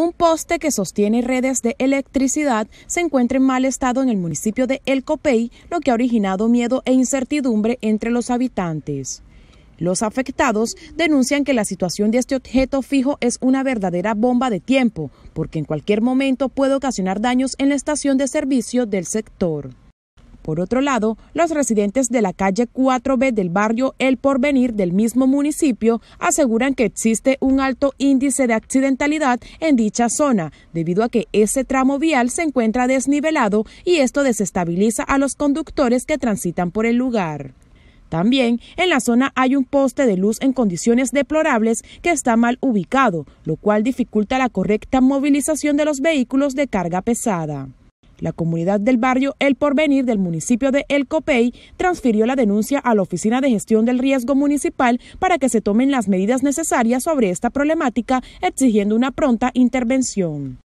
Un poste que sostiene redes de electricidad se encuentra en mal estado en el municipio de El Copey, lo que ha originado miedo e incertidumbre entre los habitantes. Los afectados denuncian que la situación de este objeto fijo es una verdadera bomba de tiempo, porque en cualquier momento puede ocasionar daños en la estación de servicio del sector. Por otro lado, los residentes de la calle 4B del barrio El Porvenir del mismo municipio aseguran que existe un alto índice de accidentalidad en dicha zona, debido a que ese tramo vial se encuentra desnivelado y esto desestabiliza a los conductores que transitan por el lugar. También en la zona hay un poste de luz en condiciones deplorables que está mal ubicado, lo cual dificulta la correcta movilización de los vehículos de carga pesada. La comunidad del barrio El Porvenir del municipio de El Copey transfirió la denuncia a la Oficina de Gestión del Riesgo Municipal para que se tomen las medidas necesarias sobre esta problemática, exigiendo una pronta intervención.